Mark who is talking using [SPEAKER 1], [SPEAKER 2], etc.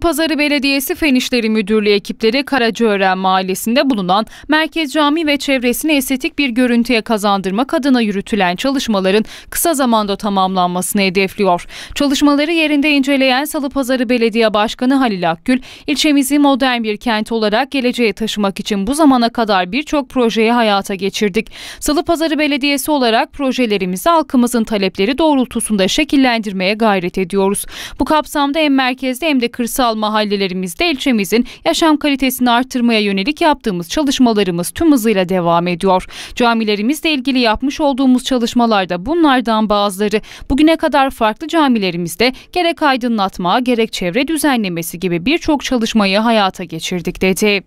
[SPEAKER 1] Pazarı Belediyesi Fen İşleri Müdürlüğü ekipleri Karacaören Mahallesi'nde bulunan Merkez Cami ve çevresini estetik bir görüntüye kazandırmak adına yürütülen çalışmaların kısa zamanda tamamlanmasını hedefliyor. Çalışmaları yerinde inceleyen Pazarı Belediye Başkanı Halil Akgül, ilçemizi modern bir kent olarak geleceğe taşımak için bu zamana kadar birçok projeyi hayata geçirdik. Pazarı Belediyesi olarak projelerimizi halkımızın talepleri doğrultusunda şekillendirmeye gayret ediyoruz. Bu kapsamda hem merkezde hem de kırsal mahallelerimizde ilçemizin yaşam kalitesini artırmaya yönelik yaptığımız çalışmalarımız tüm hızıyla devam ediyor. Camilerimizle ilgili yapmış olduğumuz çalışmalarda bunlardan bazıları bugüne kadar farklı camilerimizde gerek aydınlatma gerek çevre düzenlemesi gibi birçok çalışmayı hayata geçirdik dedi.